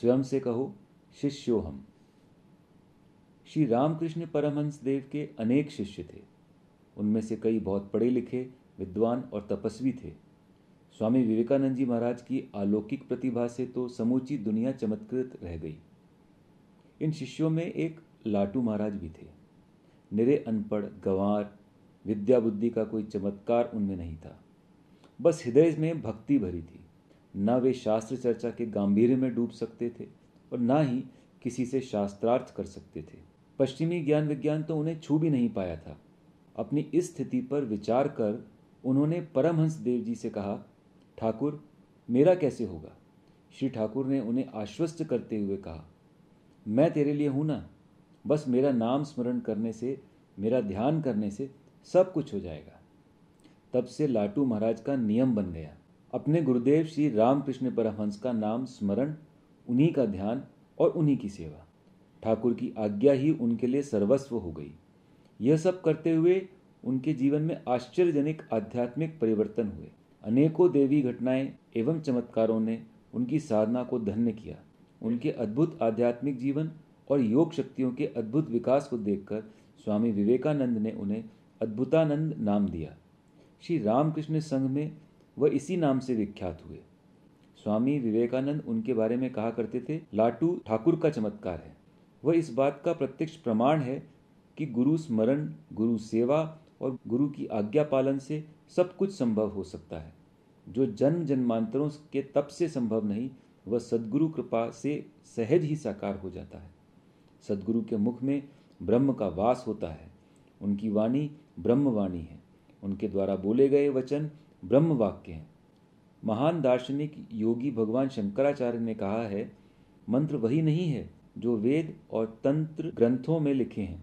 स्वयं से कहो शिष्यो हम श्री रामकृष्ण परमहंस देव के अनेक शिष्य थे उनमें से कई बहुत पढ़े लिखे विद्वान और तपस्वी थे स्वामी विवेकानंद जी महाराज की अलौकिक प्रतिभा से तो समूची दुनिया चमत्कृत रह गई इन शिष्यों में एक लाटू महाराज भी थे निरे अनपढ़ गंवार विद्या बुद्धि का कोई चमत्कार उनमें नहीं था बस हृदय में भक्ति भरी थी न वे शास्त्र चर्चा के गंभीर में डूब सकते थे और न ही किसी से शास्त्रार्थ कर सकते थे पश्चिमी ज्ञान विज्ञान तो उन्हें छू भी नहीं पाया था अपनी इस स्थिति पर विचार कर उन्होंने परमहंस देव जी से कहा ठाकुर मेरा कैसे होगा श्री ठाकुर ने उन्हें आश्वस्त करते हुए कहा मैं तेरे लिए हूं ना बस मेरा नाम स्मरण करने से मेरा ध्यान करने से सब कुछ हो जाएगा तब से लाटू महाराज का नियम बन गया अपने गुरुदेव श्री रामकृष्ण परमहंस का नाम स्मरण उन्हीं का ध्यान और उन्हीं की सेवा ठाकुर की आज्ञा ही उनके लिए सर्वस्व हो गई यह सब करते हुए उनके जीवन में आश्चर्यजनक आध्यात्मिक परिवर्तन हुए अनेकों देवी घटनाएं एवं चमत्कारों ने उनकी साधना को धन्य किया उनके अद्भुत आध्यात्मिक जीवन और योग शक्तियों के अद्भुत विकास को देखकर स्वामी विवेकानंद ने उन्हें अद्भुतानंद नाम दिया श्री रामकृष्ण संघ में वह इसी नाम से विख्यात हुए स्वामी विवेकानंद उनके बारे में कहा करते थे लाटू ठाकुर का चमत्कार है वह इस बात का प्रत्यक्ष प्रमाण है कि गुरु स्मरण गुरु सेवा और गुरु की आज्ञा पालन से सब कुछ संभव हो सकता है जो जन्म जन्मांतरों के तप से संभव नहीं वह सदगुरु कृपा से सहज ही साकार हो जाता है सदगुरु के मुख में ब्रह्म का वास होता है उनकी वाणी ब्रह्मवाणी है उनके द्वारा बोले गए वचन ब्रह्म वाक्य हैं महान दार्शनिक योगी भगवान शंकराचार्य ने कहा है मंत्र वही नहीं है जो वेद और तंत्र ग्रंथों में लिखे हैं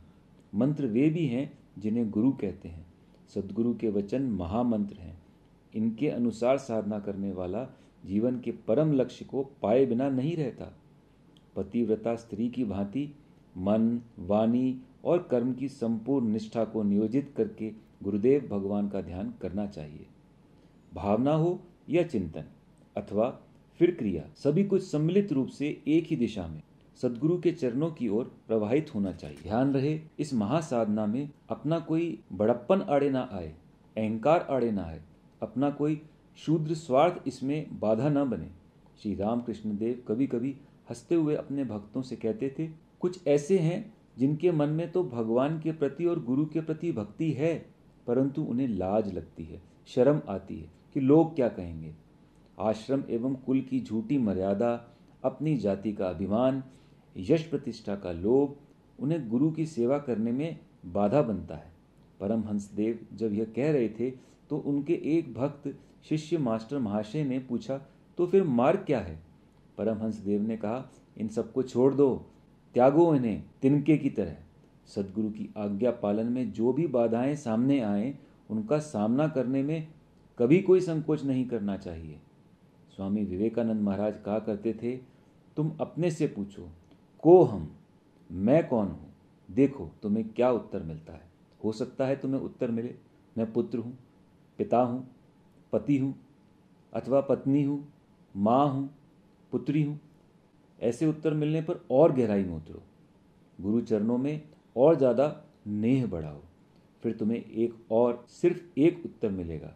मंत्र वे भी हैं जिन्हें गुरु कहते हैं सदगुरु के वचन महामंत्र हैं इनके अनुसार साधना करने वाला जीवन के परम लक्ष्य को पाए बिना नहीं रहता पतिव्रता स्त्री की भांति मन वाणी और कर्म की संपूर्ण निष्ठा को नियोजित करके गुरुदेव भगवान का ध्यान करना चाहिए भावना हो या चिंतन अथवा फिर क्रिया सभी कुछ सम्मिलित रूप से एक ही दिशा में सदगुरु के चरणों की ओर प्रवाहित होना चाहिए ध्यान रहे इस महासाधना में अपना कोई बड़प्पन अड़े ना आए अहंकार अड़े ना आए अपना कोई शूद्र स्वार्थ इसमें बाधा न बने श्री राम कृष्ण देव कभी कभी हंसते हुए अपने भक्तों से कहते थे कुछ ऐसे हैं जिनके मन में तो भगवान के प्रति और गुरु के प्रति भक्ति है परंतु उन्हें लाज लगती है शर्म आती है कि लोग क्या कहेंगे आश्रम एवं कुल की झूठी मर्यादा अपनी जाति का अभिमान यश प्रतिष्ठा का लोभ उन्हें गुरु की सेवा करने में बाधा बनता है परमहंस देव जब यह कह रहे थे तो उनके एक भक्त शिष्य मास्टर महाशय ने पूछा तो फिर मार्ग क्या है परमहंस देव ने कहा इन सबको छोड़ दो त्यागो इन्हें तिनके की तरह सदगुरु की आज्ञा पालन में जो भी बाधाएं सामने आए उनका सामना करने में कभी कोई संकोच नहीं करना चाहिए स्वामी विवेकानंद महाराज कहा करते थे तुम अपने से पूछो को हम मैं कौन हूँ देखो तुम्हें क्या उत्तर मिलता है हो सकता है तुम्हें उत्तर मिले मैं पुत्र हूँ पिता हूँ पति हूँ अथवा पत्नी हूँ माँ हूँ पुत्री हूँ ऐसे उत्तर मिलने पर और गहराई में उतरो गुरु चरणों में और ज़्यादा नेह बढ़ाओ फिर तुम्हें एक और सिर्फ एक उत्तर मिलेगा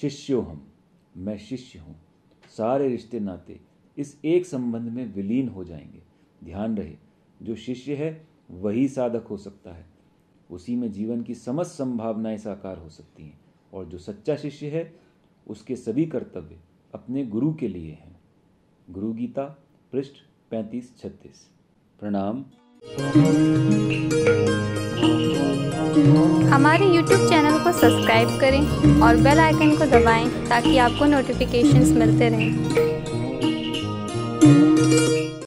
शिष्यो हम मैं शिष्य हूँ सारे रिश्ते नाते इस एक संबंध में विलीन हो जाएंगे ध्यान रहे जो शिष्य है वही साधक हो सकता है उसी में जीवन की समस्त संभावनाएं साकार हो सकती हैं और जो सच्चा शिष्य है उसके सभी कर्तव्य अपने गुरु के लिए हैं गुरु गीता पृष्ठ पैंतीस छत्तीस प्रणाम हमारे YouTube चैनल को सब्सक्राइब करें और बेल आइकन को दबाएं ताकि आपको नोटिफिकेशंस मिलते रहें